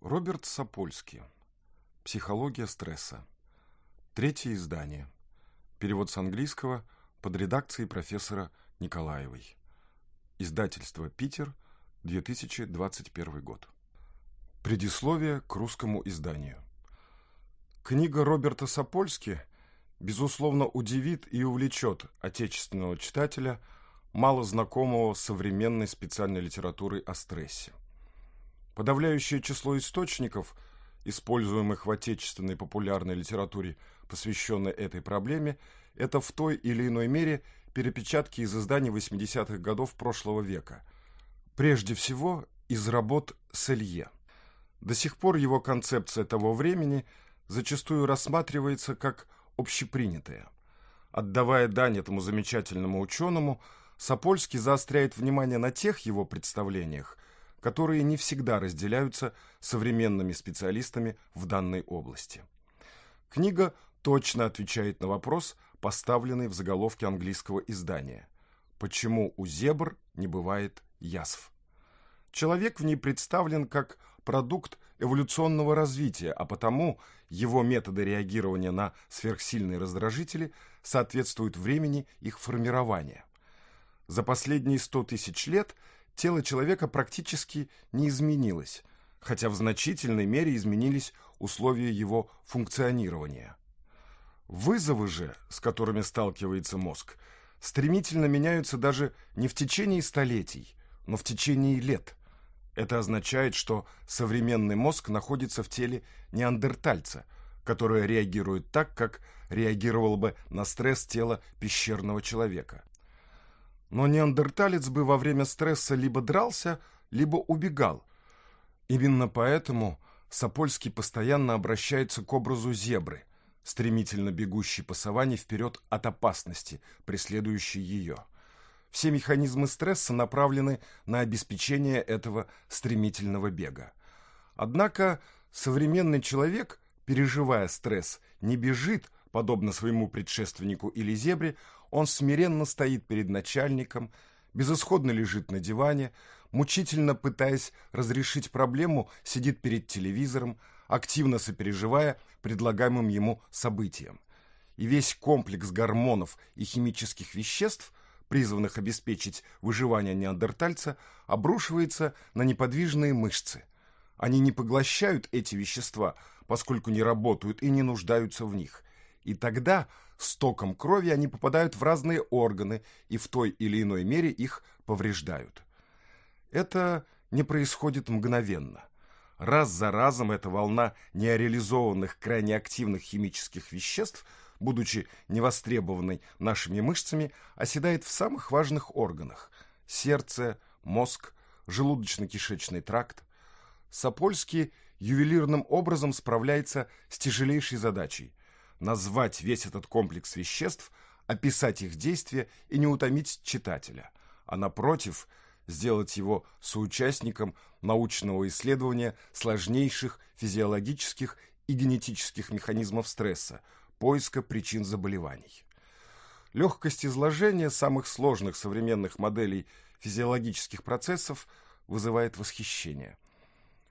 Роберт Сапольский. Психология стресса. Третье издание. Перевод с английского под редакцией профессора Николаевой. Издательство «Питер», 2021 год. Предисловие к русскому изданию. Книга Роберта Сапольски, безусловно, удивит и увлечет отечественного читателя, мало знакомого с современной специальной литературой о стрессе. Подавляющее число источников, используемых в отечественной популярной литературе, посвященной этой проблеме, это в той или иной мере перепечатки из изданий 80-х годов прошлого века. Прежде всего, из работ Селье. До сих пор его концепция того времени зачастую рассматривается как общепринятая. Отдавая дань этому замечательному ученому, Сапольский заостряет внимание на тех его представлениях – которые не всегда разделяются современными специалистами в данной области. Книга точно отвечает на вопрос, поставленный в заголовке английского издания «Почему у зебр не бывает язв?». Человек в ней представлен как продукт эволюционного развития, а потому его методы реагирования на сверхсильные раздражители соответствуют времени их формирования. За последние 100 тысяч лет – тело человека практически не изменилось, хотя в значительной мере изменились условия его функционирования. Вызовы же, с которыми сталкивается мозг, стремительно меняются даже не в течение столетий, но в течение лет. Это означает, что современный мозг находится в теле неандертальца, которое реагирует так, как реагировало бы на стресс тела пещерного человека. Но неандерталец бы во время стресса либо дрался, либо убегал. Именно поэтому Сапольский постоянно обращается к образу зебры, стремительно бегущей по саванне вперед от опасности, преследующей ее. Все механизмы стресса направлены на обеспечение этого стремительного бега. Однако современный человек, переживая стресс, не бежит, подобно своему предшественнику или зебре, он смиренно стоит перед начальником, безысходно лежит на диване, мучительно пытаясь разрешить проблему, сидит перед телевизором, активно сопереживая предлагаемым ему событиям. И весь комплекс гормонов и химических веществ, призванных обеспечить выживание неандертальца, обрушивается на неподвижные мышцы. Они не поглощают эти вещества, поскольку не работают и не нуждаются в них – и тогда с током крови они попадают в разные органы и в той или иной мере их повреждают. Это не происходит мгновенно. Раз за разом эта волна неореализованных крайне активных химических веществ, будучи невостребованной нашими мышцами, оседает в самых важных органах – сердце, мозг, желудочно-кишечный тракт. Сапольский ювелирным образом справляется с тяжелейшей задачей – назвать весь этот комплекс веществ, описать их действие и не утомить читателя, а напротив, сделать его соучастником научного исследования сложнейших физиологических и генетических механизмов стресса, поиска причин заболеваний. Легкость изложения самых сложных современных моделей физиологических процессов вызывает восхищение.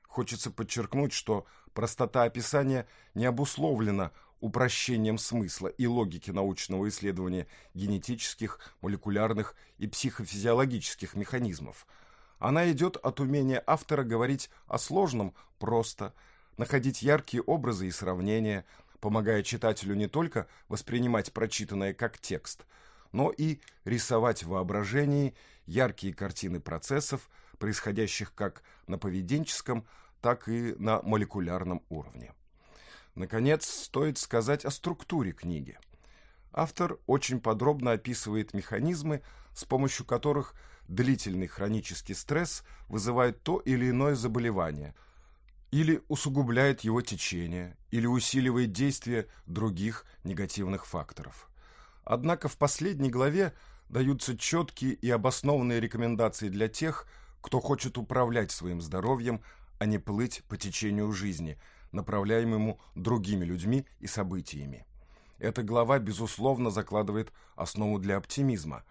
Хочется подчеркнуть, что простота описания не обусловлена упрощением смысла и логики научного исследования генетических, молекулярных и психофизиологических механизмов. Она идет от умения автора говорить о сложном просто, находить яркие образы и сравнения, помогая читателю не только воспринимать прочитанное как текст, но и рисовать в воображении яркие картины процессов, происходящих как на поведенческом, так и на молекулярном уровне. Наконец, стоит сказать о структуре книги. Автор очень подробно описывает механизмы, с помощью которых длительный хронический стресс вызывает то или иное заболевание, или усугубляет его течение, или усиливает действие других негативных факторов. Однако в последней главе даются четкие и обоснованные рекомендации для тех, кто хочет управлять своим здоровьем, а не плыть по течению жизни – направляемому другими людьми и событиями. Эта глава, безусловно, закладывает основу для оптимизма.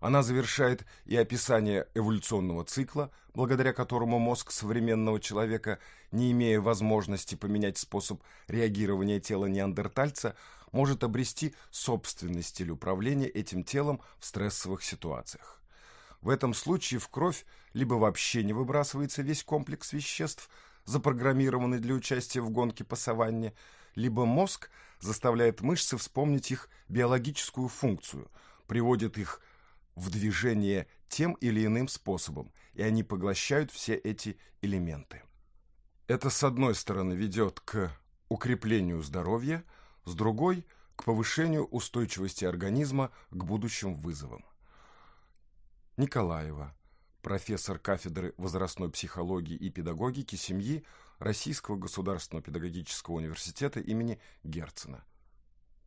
Она завершает и описание эволюционного цикла, благодаря которому мозг современного человека, не имея возможности поменять способ реагирования тела неандертальца, может обрести собственный стиль управления этим телом в стрессовых ситуациях. В этом случае в кровь либо вообще не выбрасывается весь комплекс веществ, запрограммированы для участия в гонке по саванне, либо мозг заставляет мышцы вспомнить их биологическую функцию, приводит их в движение тем или иным способом, и они поглощают все эти элементы. Это, с одной стороны, ведет к укреплению здоровья, с другой – к повышению устойчивости организма к будущим вызовам. Николаева, профессор кафедры возрастной психологии и педагогики семьи Российского государственного педагогического университета имени Герцена,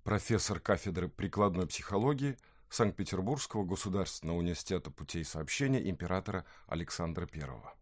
профессор кафедры прикладной психологии Санкт-Петербургского государственного университета путей сообщения императора Александра Первого.